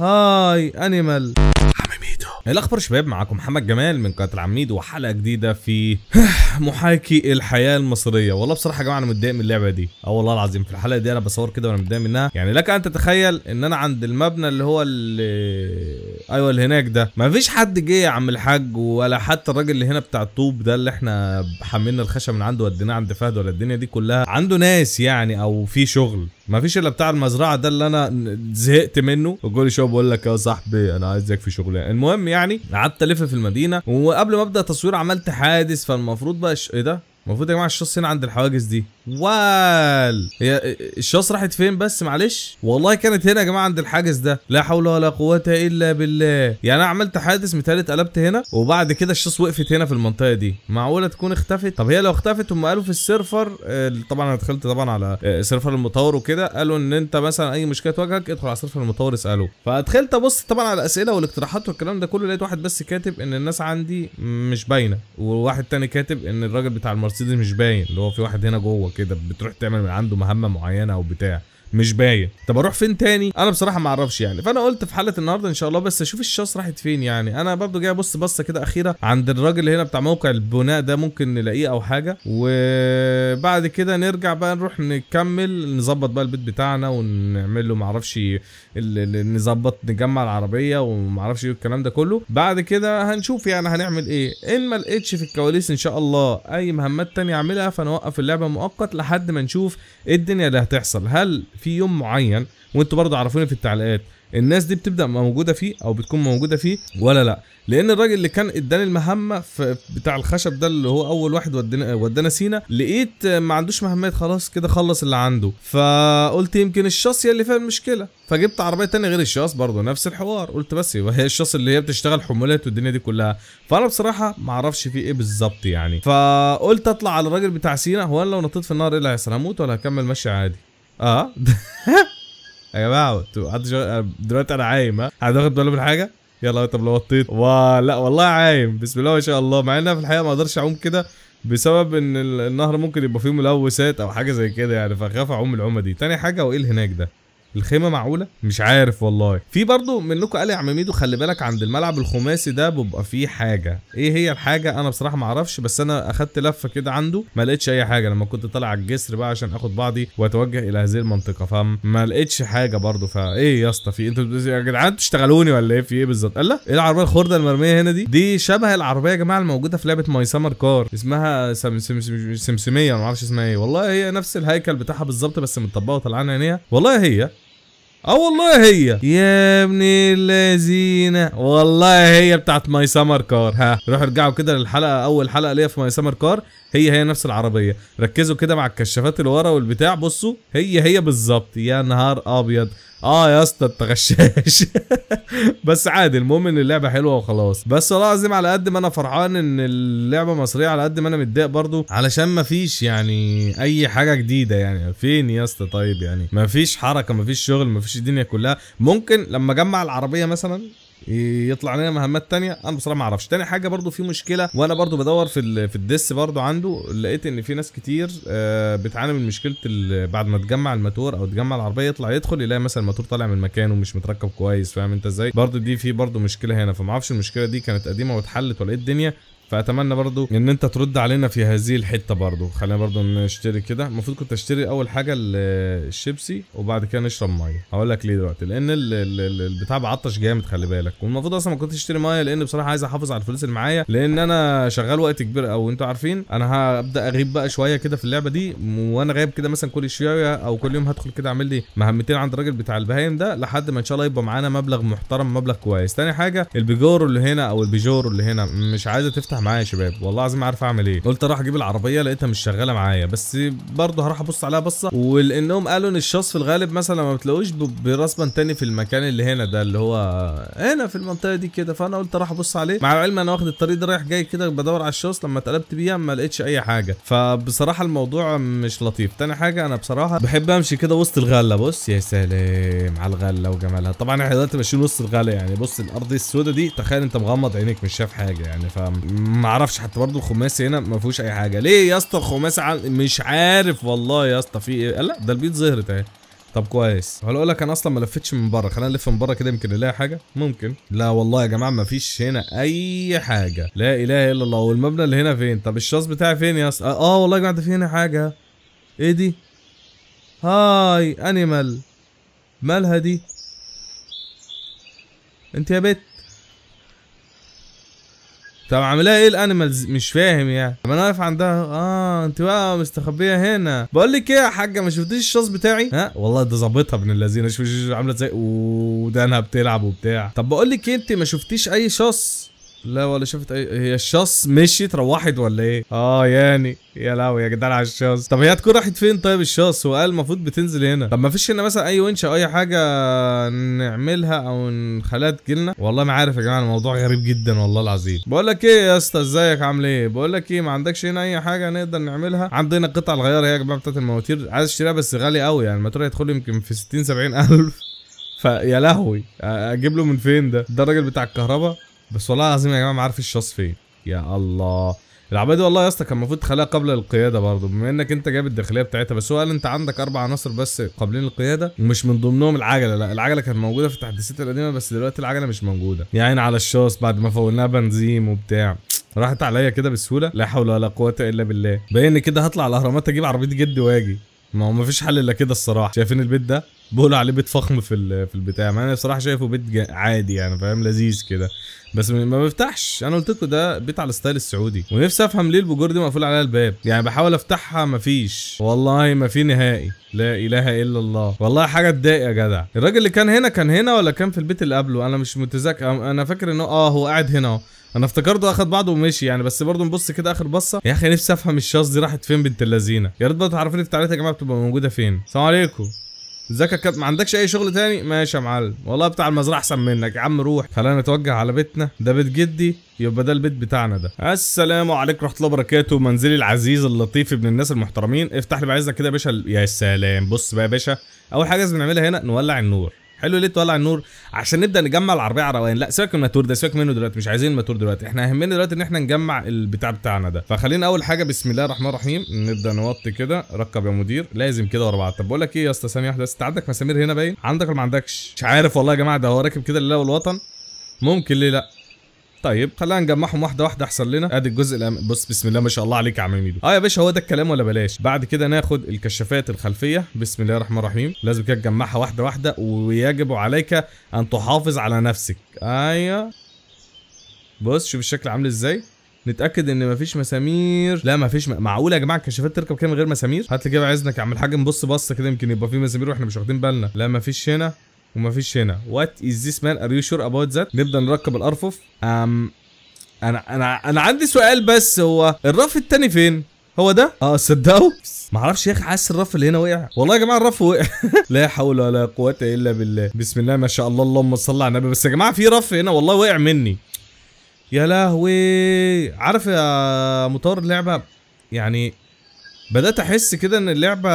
هاي انيمال عميدو الاخبار شباب معاكم محمد جمال من قناه العميد وحلقه جديده في محاكي الحياه المصريه والله بصراحه يا جماعه انا متضايق من اللعبه دي اه والله العظيم في الحلقه دي انا بصور كده وانا متضايق منها يعني لك ان تتخيل ان انا عند المبنى اللي هو اللي... ايوه اللي هناك ده ما فيش حد جه يا عم الحاج ولا حتى الراجل اللي هنا بتاع الطوب ده اللي احنا حملنا الخشب من عنده وديناه عند فهد ولا الدنيا دي كلها عنده ناس يعني او في شغل ما فيش الا بتاع المزرعه ده اللي انا زهقت منه وكل شويه بقول لك يا صاحبي انا عايزك في شغلانه المهم يعني قعدت الف في المدينه وقبل ما ابدا تصوير عملت حادث فالمفروض بقى ايه ده المفروض يا جماعه الشخص هنا عند الحواجز دي وال هي الشاص راحت فين بس معلش والله كانت هنا يا جماعه عند الحاجز ده لا حول ولا قوه الا بالله يعني انا عملت حادث متهيألي اتقلبت هنا وبعد كده الشاص وقفت هنا في المنطقه دي معقوله تكون اختفت طب هي لو اختفت هم قالوا في السيرفر آه، طبعا انا دخلت طبعا على آه، سيرفر المطور وكده قالوا ان انت مثلا اي مشكله تواجهك ادخل على سيرفر المطور اساله فدخلت ابص طبعا على الاسئله والاقتراحات والكلام ده كله لقيت واحد بس كاتب ان الناس عندي مش باينه وواحد تاني كاتب ان الراجل بتاع المرسيدس مش باين اللي هو في واحد هنا جوه كده بتروح تعمل من عنده مهمه معينه او بتاع مش باين طب اروح فين تاني انا بصراحه ما اعرفش يعني فانا قلت في حلقه النهارده ان شاء الله بس اشوف الشاص راحت فين يعني انا برضو جاي ابص بصه كده اخيره عند الراجل اللي هنا بتاع موقع البناء ده ممكن نلاقيه او حاجه وبعد كده نرجع بقى نروح نكمل نظبط بقى البيت بتاعنا ونعمل له ما اعرفش نظبط نجمع العربيه وما اعرفش ايه الكلام ده كله بعد كده هنشوف يعني هنعمل ايه ان ما لقيتش في الكواليس ان شاء الله اي مهمات تانية اعملها فنوقف اللعبه مؤقت لحد ما نشوف إيه الدنيا اللي هتحصل هل في يوم معين وانتوا برضه عرفوني في التعليقات الناس دي بتبدا موجوده فيه او بتكون موجوده فيه ولا لا لان الراجل اللي كان اداني المهمه في بتاع الخشب ده اللي هو اول واحد ودانا ودنا سينا لقيت ما عندوش مهمات خلاص كده خلص اللي عنده فقلت يمكن الشاص هي اللي فيها المشكله فجبت عربيه تانية غير الشاص برضه نفس الحوار قلت بس يبقى هي الشاص اللي هي بتشتغل حمولات والدنيا دي كلها فانا بصراحه ما اعرفش في ايه بالظبط يعني فقلت اطلع على الراجل بتاع سينا هو انا لو نطيت في النار ايه اللي هيحصل هموت ولا هكمل ماشي عادي اه يا جماعه انتوا دلوقتي انا عايم ها حد واخد باله من حاجه يلا طب لو وطيت لا والله عايم بسم الله ما شاء الله مع ان في الحقيقه ما اقدرش اعوم كده بسبب ان النهر ممكن يبقى فيه ملوثات او حاجه زي كده يعني فخاف اعوم العومه دي تاني حاجه وايه هناك ده الخيمه معقوله مش عارف والله في برضه منكم قال يا عم ميدو خلي بالك عند الملعب الخماسي ده بيبقى فيه حاجه ايه هي الحاجه انا بصراحه ما اعرفش بس انا اخدت لفه كده عنده ما لقيتش اي حاجه لما كنت طالع على الجسر بقى عشان اخد بعضي واتوجه الى هذه المنطقه فما لقيتش حاجه برضه فايه يا اسطى في إيه؟ انتوا يا جدعان تشتغلوني ولا ايه في ايه بالظبط قال لا ايه العربيه الخرده المرميه هنا دي دي شبه العربيه يا جماعه الموجوده في لعبه ماي سمر كار اسمها سمسميه ما اعرفش اسمها ايه والله هي نفس الهيكل بتاعها بالظبط بس متطبقه وطلعان عينيها والله هي اه والله هي يا ابن اللذينة والله هي بتاعت ماي سمر كار ها روحوا ارجعوا كده للحلقه اول حلقه ليا في ماي سمر كار هي هي نفس العربيه ركزوا كده مع الكشافات اللي ورا والبتاع بصوا هي هي بالظبط يا نهار ابيض اه يا اسطى انت غشاش بس عادي المهم ان اللعبه حلوه وخلاص بس والله العظيم على قد ما انا فرحان ان اللعبه مصريه على قد ما انا متضايق برضو علشان ما فيش يعني اي حاجه جديده يعني فين يا اسطى طيب يعني ما فيش حركه ما فيش شغل ما فيش الدنيا كلها ممكن لما اجمع العربيه مثلا يطلع لنا مهمات تانية انا بصراحه ما اعرفش تاني حاجه برضو في مشكله وانا برضو بدور في في الدس برضو عنده لقيت ان في ناس كتير آه، بتعاني من مشكله بعد ما تجمع الماتور او تجمع العربيه يطلع يدخل يلاقي مثلا الماتور طالع من مكانه مش متركب كويس فاهم انت ازاي برضو دي في برضو مشكله هنا فما اعرفش المشكله دي كانت قديمه واتحلت ولا ايه الدنيا فاتمنى برضو ان انت ترد علينا في هذه الحته برضو خلينا برضو نشتري كده المفروض كنت اشتري اول حاجه الشيبسي وبعد كده نشرب ميه هقول لك ليه دلوقتي لان البتاع بعطش جامد خلي بالك والمفروض اصلا ما كنتش اشتري ميه لان بصراحه عايز احافظ على الفلوس اللي معايا لان انا شغال وقت كبير قوي انتوا عارفين انا هبدا اغيب بقى شويه كده في اللعبه دي وانا غايب كده مثلا كل شويه او كل يوم هدخل كده اعمل لي مهمتين عند الراجل بتاع البهايم ده لحد ما ان شاء الله يبقى معانا مبلغ محترم مبلغ كويس تاني حاجه البيجور اللي هنا او البيجور اللي هنا مش عايزه تفتح تفتح معايا يا شباب والله العظيم عارف اعمل ايه قلت اروح اجيب العربيه لقيتها مش شغاله معايا بس برضه هروح ابص عليها بصه ولانهم قالوا ان الشخص في الغالب مثلا ما بتلاقوش برسما تاني في المكان اللي هنا ده اللي هو هنا في المنطقه دي كده فانا قلت اروح ابص عليه مع العلم انا واخد الطريق ده رايح جاي كده بدور على الشخص لما اتقلبت بيها ما لقيتش اي حاجه فبصراحه الموضوع مش لطيف تاني حاجه انا بصراحه بحب امشي كده وسط الغله بص يا سلام على الغله وجمالها طبعا احنا دلوقتي ماشيين وسط الغله يعني بص الارض السوداء دي تخيل انت مغمض عينيك مش شايف حاجه يعني فما ما اعرفش حتى برضه الخماسي هنا ما فيهوش اي حاجه ليه يا اسطى الخماسي مش عارف والله يا اسطى في ايه لا ده البيض ظهرت اهي طب كويس هقول اقول لك انا اصلا ما لفتش من بره خلينا نلف من بره كده يمكن نلاقي حاجه ممكن لا والله يا جماعه ما فيش هنا اي حاجه لا اله الا الله والمبنى اللي هنا فين طب الشاص بتاعي فين يا اسطى آه،, اه والله يا جماعه ده في هنا حاجه ايه دي هاي انيمال مالها دي انت يا بت طب عاملاها ايه الانيمالز مش فاهم يعني طب انا واقف عندها اه انت بقى مستخبيه هنا بقول لك ايه يا حاجه ما شفتيش الشاص بتاعي ها والله ده ظابطها ابن اللذينه شوف عامله ازاي ودانها بتلعب وبتاع طب بقول لك ايه انت ما شفتيش اي شاص لا ولا شفت اي هي الشص مشيت روحت ولا ايه؟ اه يعني يا لهوي يا جدعان على الشاص طب هي هتكون راحت فين طيب الشاص هو قال المفروض بتنزل هنا طب ما فيش هنا مثلا اي ونش او اي حاجه نعملها او نخليها تجيلنا والله ما عارف يا جماعه الموضوع غريب جدا والله العظيم بقول لك ايه يا اسطى ازيك عامل ايه بقول لك ايه ما عندكش هنا اي حاجه نقدر نعملها عندنا القطع الغيار هي يا جماعه بتاعت المواتير عايز اشتريها بس غالي قوي يعني الموتور هيدخل يمكن في 60 70 الف فيا لهوي اجيب له من فين ده ده الراجل بتاع الكهرباء بس والله العظيم يا جماعه ما عارف الشاص فين يا الله العبايه دي والله يا اسطى كان المفروض تخليها قبل القياده برضه بما انك انت جايب الداخليه بتاعتها بس هو قال انت عندك اربع عناصر بس قابلين للقياده ومش من ضمنهم العجله لا العجله كانت موجوده في التحديثات القديمه بس دلوقتي العجله مش موجوده يا عيني على الشاص بعد ما فولناها بنزين وبتاع راحت عليا كده بسهوله لا حول ولا قوه الا بالله باين كده هطلع الاهرامات اجيب عربيه جدي واجي ما هو مفيش حل الا كده الصراحه شايفين البيت ده بقول عليه بيت فخم في في البتاع ما انا بصراحه شايفه بيت عادي يعني فاهم لذيذ كده بس ما بفتحش انا قلت لكم ده بيت على الستايل السعودي ونفسي افهم ليه البجور دي مقفول عليها الباب يعني بحاول افتحها مفيش والله ما في نهائي لا اله الا الله والله حاجه تضايق يا جدع الراجل اللي كان هنا كان هنا ولا كان في البيت اللي قبله انا مش متذكر انا فاكر انه اه هو قاعد هنا انا افتكرته اخد بعضه ومشي يعني بس برضه نبص كده اخر بصه يا اخي نفسي افهم الشخص دي راحت فين بنت اللذينه يا ريت بقى تعرفوني في التعليقات يا جماعه بتبقى موجوده فين السلام عليكم ازيك يا ما عندكش اي شغل تاني ماشي يا معلم والله بتاع المزرعه احسن منك يا عم روح خلينا نتوجه على بيتنا ده بيت جدي يبقى ده البيت بتاعنا ده السلام عليكم ورحمه الله وبركاته منزلي العزيز اللطيف ابن الناس المحترمين افتح لي بعزك كده يا باشا يا سلام بص بقى يا باشا اول حاجه لازم نعملها هنا نولع النور حلو ليه تولع النور عشان نبدا نجمع العربيه على لا سيبك من الماتور ده سيبك منه دلوقتي مش عايزين الماتور دلوقتي احنا يهمنا دلوقتي ان احنا نجمع البتاع بتاعنا ده فخلينا اول حاجه بسم الله الرحمن الرحيم نبدا نوطي كده ركب يا مدير لازم كده ورا بعض طب بقول لك ايه يا اسطى ثانيه واحده انت عندك مسامير هنا باين عندك ولا ما عندكش مش عارف والله يا جماعه ده هو راكب كده لله والوطن ممكن ليه لا طيب خلينا نجمعهم واحده واحده احسن لنا ادي آه، الجزء الأم... بص بسم الله ما شاء الله عليك يا عم ميدو اه يا باشا هو ده الكلام ولا بلاش بعد كده ناخد الكشافات الخلفيه بسم الله الرحمن الرحيم لازم كده تجمعها واحده واحده ويجب عليك ان تحافظ على نفسك ايوه بص شوف الشكل عامل ازاي نتاكد ان مفيش مسامير لا مفيش م... معقول يا جماعه الكشافات تركب كده من غير مسامير هات لي كده عايزنا يا عم الحاج نبص بصه كده يمكن يبقى في مسامير واحنا مش واخدين بالنا لا مفيش هنا ومفيش هنا وات از ذيس مان ار يو شور اباوت ذات نبدا نركب الارفف ام انا انا انا عندي سؤال بس هو الرف التاني فين هو ده اه صدقوا معرفش يا اخي حاسس الرف اللي هنا وقع والله يا جماعه الرف وقع لا حول ولا قوه الا بالله بسم الله ما شاء الله اللهم صل على النبي بس يا جماعه في رف هنا والله وقع مني يا لهوي عارف يا مطور اللعبه يعني بدات احس كده ان اللعبه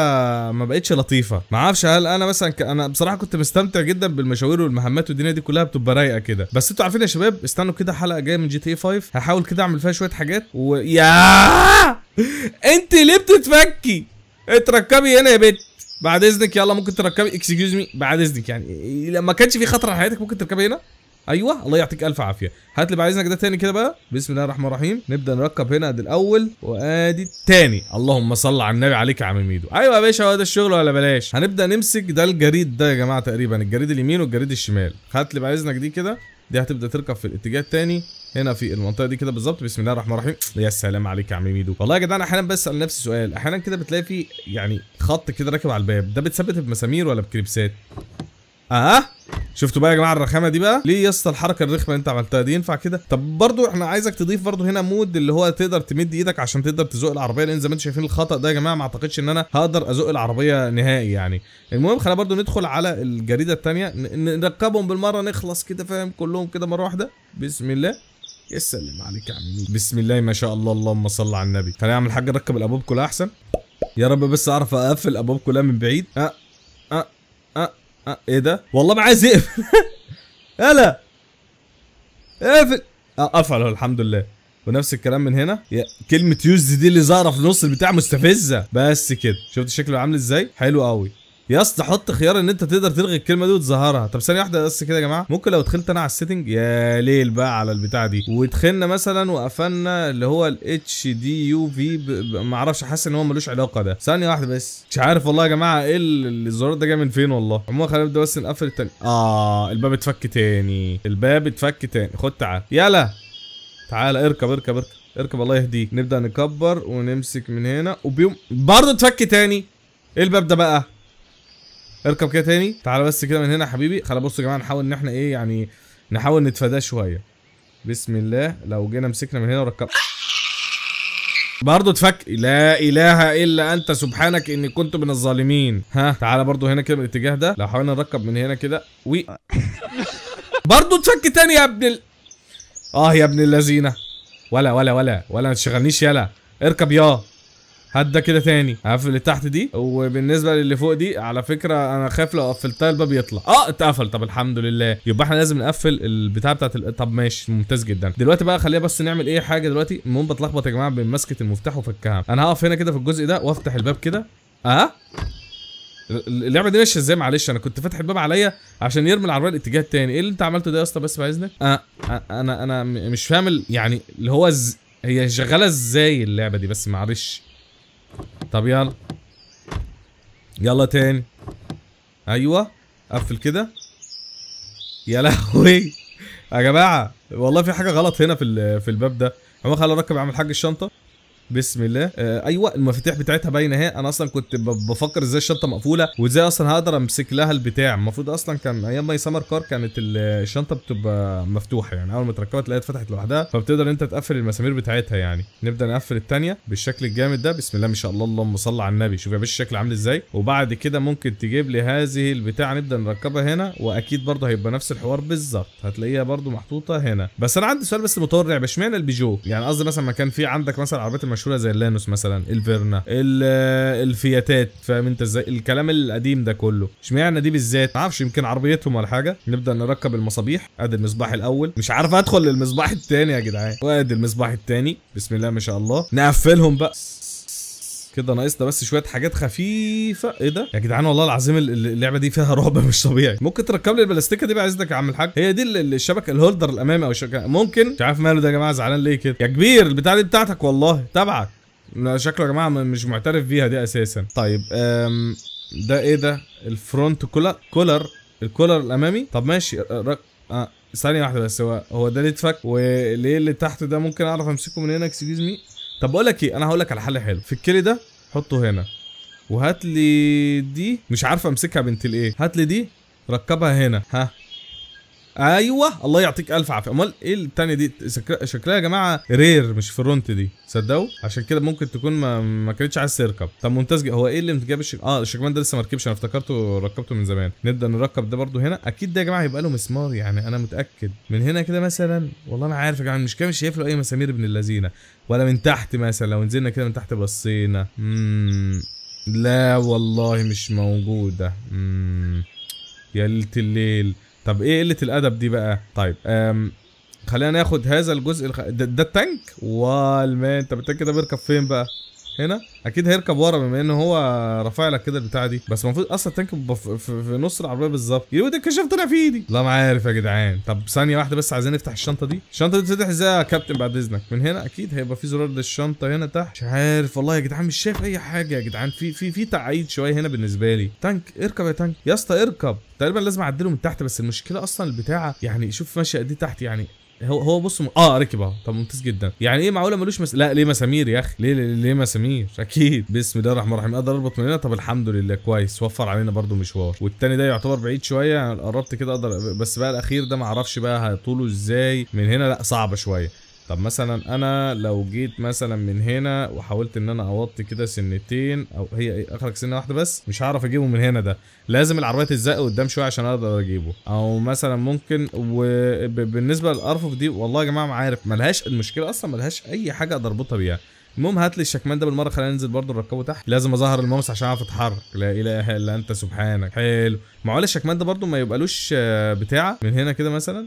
ما بقتش لطيفه ما اعرفش هل انا مثلا ك... انا بصراحه كنت مستمتع جدا بالمشاوير والمهمات والدنيا دي كلها بتبقى رايقه كده بس انتوا عارفين يا شباب استنوا كده حلقه جايه من جي تي 5 إيه هحاول كده اعمل فيها شويه حاجات ويا انت ليه بتتفكي اتركبي هنا يا بنت بعد اذنك يلا ممكن تركبي اكسكيوز مي بعد اذنك يعني لما كانش في خطر على حياتك ممكن تركبي هنا ايوه الله يعطيك الف عافيه هات لي بعد اذنك ده تاني كده بقى بسم الله الرحمن الرحيم نبدا نركب هنا ادي الاول وادي التاني اللهم صل على النبي عليك يا عم ميدو ايوه يا باشا هو ده الشغل ولا بلاش هنبدا نمسك ده الجريد ده يا جماعه تقريبا الجريد اليمين والجريد الشمال هات لي بعد اذنك دي كده دي هتبدا تركب في الاتجاه الثاني هنا في المنطقه دي كده بالظبط بسم الله الرحمن الرحيم يا سلام عليك يا عم ميدو والله يا جدعان احيانا بسال نفسي سؤال احيانا كده بتلاقي في يعني خط كده راكب على الباب ده بتثبت بمسامير ولا بكريبسات اه شفتوا بقى يا جماعه الرخامه دي بقى ليه يا اسطى الحركه الرخمه اللي انت عملتها دي ينفع كده طب برضو احنا عايزك تضيف برضو هنا مود اللي هو تقدر تمد ايدك عشان تقدر تزق العربيه لان زي ما انتم شايفين الخطا ده يا جماعه ما اعتقدش ان انا هقدر ازق العربيه نهائي يعني المهم خلينا برضو ندخل على الجريده الثانيه نركبهم بالمره نخلص كده فاهم كلهم كده مره واحده بسم الله يسلم عليك يا عم بسم الله ما شاء الله اللهم صل على النبي خلينا نعمل حاجه نركب الابواب كلها احسن يا رب بس اعرف اقفل الابواب كلها من بعيد اه اه اه آه، ايه ده؟ والله معايا زئب هلا اقفل اه افعله الحمد لله ونفس الكلام من هنا يا. كلمه يوز دي اللي ظاهره في نص البتاع مستفزه بس كده شفت شكله عامل ازاي حلو قوي يا اسطى حط خيار ان انت تقدر تلغي الكلمه دي وتظهرها طب ثانيه واحده بس كده يا جماعه ممكن لو دخلت انا على السيتنج يا ليل بقى على البتاع دي ودخلنا مثلا وقفلنا اللي هو الاتش دي يو في ما اعرفش حاسس ان هو ملوش علاقه ده ثانيه واحده بس مش عارف والله يا جماعه ايه الزرار ده جاي من فين والله عموما خلينا نبدا بس نقفل التاني اه الباب اتفك تاني الباب اتفك تاني خد تعال يلا تعالى اركب اركب اركب اركب الله يهديك نبدا نكبر ونمسك من هنا وبيوم برضه اتفك تاني ايه الباب ده بقى اركب كده تاني تعال بس كده من هنا يا حبيبي خلي بصوا يا جماعه نحاول ان احنا ايه يعني نحاول نتفاداه شويه بسم الله لو جينا مسكنا من هنا وركبنا برضه اتفك لا اله الا انت سبحانك اني كنت من الظالمين ها تعالى برضه هنا كده من الاتجاه ده لو حاولنا نركب من هنا كده وي برضه اتفك تاني يا ابن ال... اه يا ابن اللذينه ولا ولا ولا ولا ما تشغلنيش يلا اركب يا هدى كده تاني هقفل اللي تحت دي وبالنسبه للي فوق دي على فكره انا خايف لو قفلتها الباب يطلع اه اتقفل طب الحمد لله يبقى احنا لازم نقفل البتاع بتاعت ال... طب ماشي ممتاز جدا دلوقتي بقى خلينا بس نعمل ايه حاجه دلوقتي المهم بتلخبط يا جماعه بين مسكه المفتاح وفكها انا هقف هنا كده في الجزء ده وافتح الباب كده اه اللعبه دي ماشيه ازاي معلش انا كنت فاتح الباب عليا عشان يرمي العربيه الاتجاه التاني ايه اللي انت عملته ده يا اسطى بس بعد آه،, آه انا انا مش فاهم يعني اللي هو ز... هي شغاله ازاي اللعبه دي بس معلش طب يلا يلا تاني ايوه قفل كده يا لهوي يا جماعه والله في حاجه غلط هنا في في الباب ده هو خلى اركب اعمل حاج الشنطه بسم الله آه ايوه المفاتيح بتاعتها باينه اهي انا اصلا كنت بفكر ازاي الشنطه مقفوله وازاي اصلا هقدر امسك لها البتاع المفروض اصلا كان ايام ماي سمر كار كانت الشنطه بتبقى مفتوحه يعني اول ما تركبت تلاقيها اتفتحت لوحدها فبتقدر انت تقفل المسامير بتاعتها يعني نبدا نقفل الثانيه بالشكل الجامد ده بسم الله ما شاء الله اللهم صل على النبي شوف يا باشا الشكل عامل ازاي وبعد كده ممكن تجيب لي هذه البتاع نبدا نركبها هنا واكيد برده هيبقى نفس الحوار بالظبط هتلاقيها برده محطوطه هنا بس انا عندي سؤال بس مطرع اشمعنى البيجو يعني قصدي مثلا ما كان في عندك مثلا عربيه المشهوره زي اللانوس مثلا الفيرنا الفياتات فاهم انت ازاي الكلام القديم ده كله اشمعنى دي بالذات معرفش يمكن عربيتهم ولا حاجه نبدا نركب المصابيح ادي المصباح الاول مش عارف ادخل للمصباح الثاني يا جدعان وادي المصباح الثاني بسم الله ما شاء الله نقفلهم بقى كده ناقصنا بس شويه حاجات خفيفه ايه ده يا جدعان والله العظيم اللعبه دي فيها رعب مش طبيعي ممكن تركب لي البلاستيكه دي بقى عايزك يا عم الحاج هي دي الشبكه الهولدر الامامي او الشبكه ممكن مش عارف ماله ده يا جماعه زعلان ليه كده يا كبير البتاع دي بتاعتك والله تبعك شكله يا جماعه مش معترف بيها دي اساسا طيب أم ده ايه ده الفرونت كولر كولر الكولر الامامي طب ماشي رك... آه. ثانيه واحده بس هو هو ده اللي اتفك وليه اللي تحت ده ممكن اعرف امسكه من هنا اكسكيوز مي طب بقول لك ايه انا هقول لك على حل حلو في الكيري ده حطه هنا وهات لي دي مش عارفه امسكها بنت الايه هات لي دي ركبها هنا ها ايوه الله يعطيك الف عافيه امال ايه الثانيه دي شكلها يا جماعه رير مش فرونت دي صدقوا عشان كده ممكن تكون ما, ما كانتش عايز تركب طب ممتاز هو ايه اللي متجاب الشك... اه الشكمان ده لسه ما ركبش انا افتكرته ركبته من زمان نبدا نركب ده برده هنا اكيد ده يا جماعه هيبقى له مسمار يعني انا متاكد من هنا كده مثلا والله ما عارف يا جماعه مش مش شايف له اي مسامير ابن اللذينه ولا من تحت مثلا لو نزلنا كده من تحت بصينا لا والله مش موجوده امم يا ليله الليل طب ايه قله الادب دي بقى طيب خلينا ناخد هذا الجزء الخ... ده, ده التانك والمان طب التانك ده بيركب فين بقى هنا اكيد هيركب ورا بما ان هو رافع لك كده البتاعه دي بس المفروض اصلا التانك في, نص العربيه بالظبط يقول ده الكشاف طلع في ايدي لا ما عارف يا جدعان طب ثانيه واحده بس عايزين نفتح الشنطه دي الشنطه دي تفتح ازاي يا كابتن بعد اذنك من هنا اكيد هيبقى في زرار للشنطه هنا تحت مش عارف والله يا جدعان مش شايف اي حاجه يا جدعان في في في تعقيد شويه هنا بالنسبه لي تانك اركب يا تانك يا اسطى اركب تقريبا لازم اعدله من تحت بس المشكله اصلا البتاعه يعني شوف ماشيه قد تحت يعني هو هو بص م... اه ركبها طب ممتاز جدا يعني ايه معقوله ملوش مس... لا ليه مسامير يا اخي ليه ليه, ليه مسامير اكيد بسم الله الرحمن الرحيم اقدر اربط من هنا طب الحمد لله كويس وفر علينا برده مشوار والتاني ده يعتبر بعيد شويه يعني قربت كده اقدر بس بقى الاخير ده ما اعرفش بقى هطوله ازاي من هنا لا صعبه شويه طب مثلا انا لو جيت مثلا من هنا وحاولت ان انا اوطي كده سنتين او هي اخرج سنه واحده بس مش هعرف اجيبه من هنا ده لازم العربيه تتزق قدام شويه عشان اقدر اجيبه او مثلا ممكن وبالنسبه للارفف دي والله يا جماعه ما عارف ملهاش المشكله اصلا ملهاش اي حاجه اقدر اربطها بيها المهم هات لي الشكمان ده بالمره خلينا ننزل برضه نركبه تحت لازم اظهر الماوس عشان اعرف اتحرك لا اله الا انت سبحانك حلو معقول الشكمان ده برضه ما يبقالوش بتاعه من هنا كده مثلا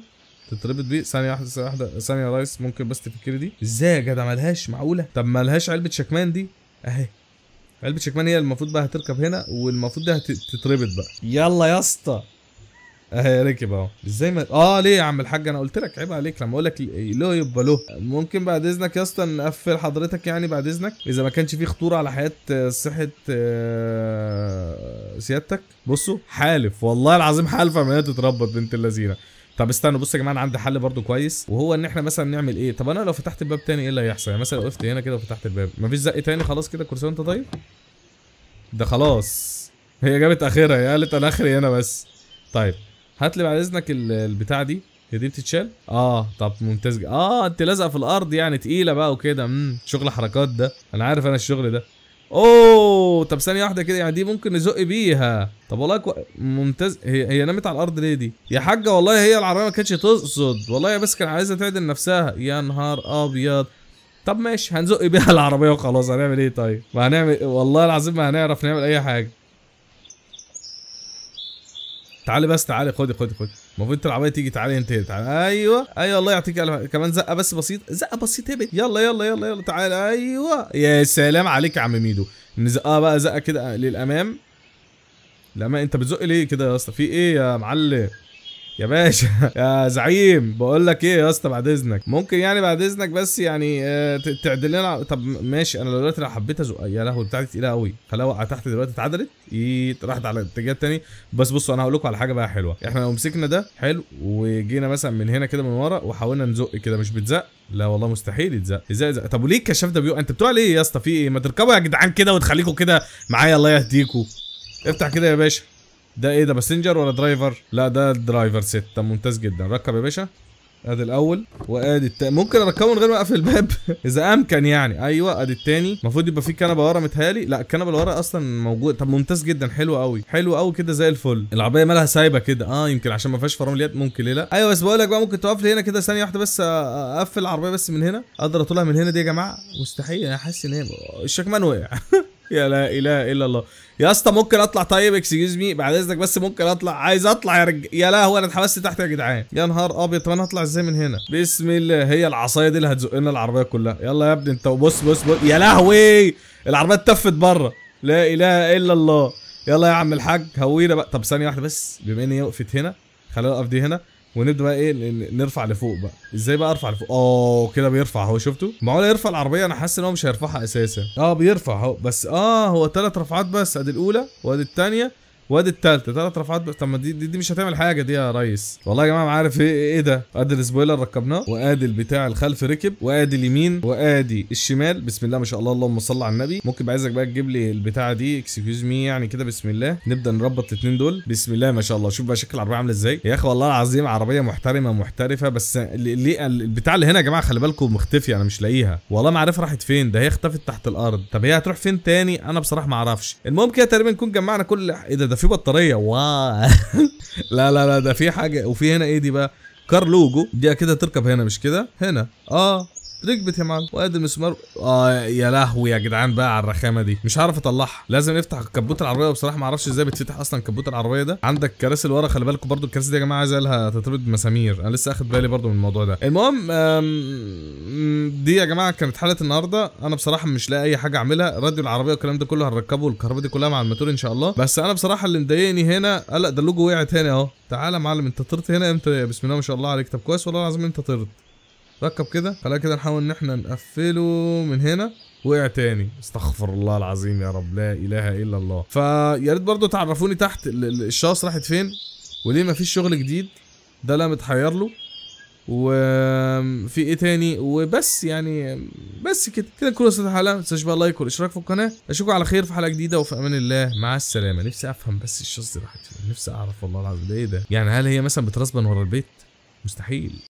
تتربط بيه ثانيه واحده ثانيه واحده ثانيه يا ريس ممكن بس تفكري دي ازاي يا جدع مالهاش معقوله طب مالهاش علبه شكمان دي اهي علبه شكمان هي المفروض بقى هتركب هنا والمفروض دي هتتربط بقى يلا يا اسطى اهي ركب اهو ازاي ما اه ليه يا عم الحاج انا قلت لك عيب عليك لما اقول لك له يبقى له ممكن بعد اذنك يا اسطى نقفل حضرتك يعني بعد اذنك اذا ما كانش في خطوره على حياه آه، صحه آه، سيادتك بصوا حالف والله العظيم حالفه ما هي تتربط بنت اللذينه طب استنوا بصوا يا جماعه انا عندي حل برضو كويس وهو ان احنا مثلا نعمل ايه طب انا لو فتحت الباب تاني ايه اللي هيحصل يعني مثلا وقفت هنا كده وفتحت الباب مفيش زق تاني خلاص كده الكرسي انت طيب ده خلاص هي جابت اخرها هي قالت انا اخري هنا بس طيب هات لي بعد اذنك البتاع دي هي دي بتتشال اه طب ممتاز اه انت لازقه في الارض يعني تقيله بقى وكده امم شغل حركات ده انا عارف انا الشغل ده اوه طب ثانيه واحده كده يعني دي ممكن نزق بيها طب والله كو... ممتاز هي هي نامت على الارض ليه دي يا حاجه والله هي العربيه ما كانتش تقصد والله بس كان عايزه تعدل نفسها يا نهار ابيض طب ماشي هنزق بيها العربيه وخلاص هنعمل ايه طيب ما هنعمل والله العظيم ما هنعرف نعمل اي حاجه تعالي بس تعالي خدي خدي خدي المفروض انت العربيه تيجي تعالى انت تعالى ايوه ايوه الله يعطيك الف كمان زقه بس بسيط زقه بسيطه هبت يلا يلا يلا يلا تعالى ايوه يا سلام عليك يا عم ميدو نزقها بقى زقه كده للامام لا ما انت بتزق ليه كده يا اسطى في ايه يا معلم يا باشا يا زعيم بقول لك ايه يا اسطى بعد اذنك ممكن يعني بعد اذنك بس يعني آه، تعدل لنا طب ماشي انا دلوقتي لو حبيت ازق يا لهوي بتاعتي تقيله قوي خلاها وقع تحت دلوقتي اتعدلت ايه راحت على اتجاه تاني بس بصوا انا هقول لكم على حاجه بقى حلوه احنا لو مسكنا ده حلو وجينا مثلا من هنا كده من ورا وحاولنا نزق كده مش بتزق لا والله مستحيل يتزق ازاي يتزق طب وليه الكشاف ده بيقع انت بتوع ليه يا اسطى في ايه ما تركبوا يا جدعان كده وتخليكم كده معايا الله يهديكم افتح كده يا باشا ده ايه ده باسنجر ولا درايفر لا ده درايفر ست طب ممتاز جدا ركب يا باشا ادي الاول وادي التاني ممكن اركبه من غير ما اقفل الباب اذا امكن يعني ايوه ادي التاني المفروض يبقى في كنبه ورا متهيالي لا الكنبه اللي ورا اصلا موجود طب ممتاز جدا حلو قوي حلو قوي كده زي الفل العربيه مالها سايبه كده اه يمكن عشان ما فيهاش فرامل يد ممكن ليه لا ايوه بس بقول لك بقى ممكن توقف لي هنا كده ثانيه واحده بس اقفل العربيه بس من هنا اقدر اطولها من هنا دي يا جماعه مستحيل انا حاسس ان هي الشكمان وقع يا لا اله الا الله يا اسطى ممكن اطلع طيب اكسكيوز مي بعد اذنك بس ممكن اطلع عايز اطلع يا رج... يا لهوي انا اتحبست تحت يا جدعان يا نهار ابيض طب انا هطلع ازاي من هنا بسم الله هي العصايه دي اللي هتزق لنا العربيه كلها يلا يا ابني انت بص بص بص يا لهوي العربيه اتفت بره لا اله الا الله يلا يا عم الحاج هوينا بقى طب ثانيه واحده بس بما ان هي وقفت هنا خلينا اقف دي هنا ونبدا بقى ايه نرفع لفوق بقى ازاي بقى ارفع لفوق اه كده بيرفع اهو شفتوا معقوله يرفع العربيه انا حاسس ان هو مش هيرفعها اساسا اه بيرفع اهو بس اه هو ثلاث رفعات بس ادي الاولى وادي الثانيه وادي التالتة ثلاث رفعات بس طب ما دي, دي, دي مش هتعمل حاجة دي يا ريس والله يا جماعة ما عارف ايه ايه ده ادي السبويلر ركبناه وادي البتاع الخلف ركب وادي اليمين وادي الشمال بسم الله ما شاء الله اللهم صل على النبي ممكن بقى عايزك بقى تجيب لي البتاعة دي اكسكيوز مي يعني كده بسم الله نبدأ نربط الاثنين دول بسم الله ما شاء الله شوف بقى شكل العربية عاملة ازاي يا اخي والله العظيم عربية محترمة محترفة بس ليه البتاع اللي هنا يا جماعة خلي بالكم مختفية انا مش لاقيها والله ما عارف راحت فين ده هي اختفت تحت الارض طب هي هتروح فين تاني انا بصراحة ما اعرفش المهم كده تقريبا نكون جمعنا كل ايه ده ده في بطاريه واو لا لا لا ده في حاجه وفي هنا ايه دي بقى كار لوجو دي كده تركب هنا مش كده هنا اه ركبت يا معلم وادي المسمار اه يا لهوي يا جدعان بقى على الرخامه دي مش هعرف اطلعها لازم نفتح كبوت العربيه وبصراحه ما اعرفش ازاي بتفتح اصلا كبوت العربيه ده عندك كراسي الورا خلي بالكم برده الكراسي دي يا جماعه عايزه لها تطرد مسامير انا لسه اخد بالي برده من الموضوع ده المهم دي يا جماعه كانت حاله النهارده انا بصراحه مش لاقي اي حاجه اعملها راديو العربيه والكلام ده كله هنركبه والكهرباء دي كلها مع الموتور ان شاء الله بس انا بصراحه اللي مضايقني هنا قلق اللوجو وقعت هنا اهو تعالى يا معلم انت طرت هنا امتى بسم الله ما شاء الله عليك طب كويس والله العظيم انت طرت ركب كده خلينا كده نحاول ان احنا نقفله من هنا وقع تاني استغفر الله العظيم يا رب لا اله الا الله فيا ريت برضه تعرفوني تحت الشاص راحت فين وليه مفيش شغل جديد ده اللي متحير له وفي ايه تاني وبس يعني بس كده كده نكون وصلت الحلقه ما تنساش بقى لايك والاشتراك في القناه اشوفكم على خير في حلقه جديده وفي امان الله مع السلامه نفسي افهم بس الشخص دي راحت فين نفسي اعرف والله العظيم ده ايه ده يعني هل هي مثلا بترسبن ورا البيت مستحيل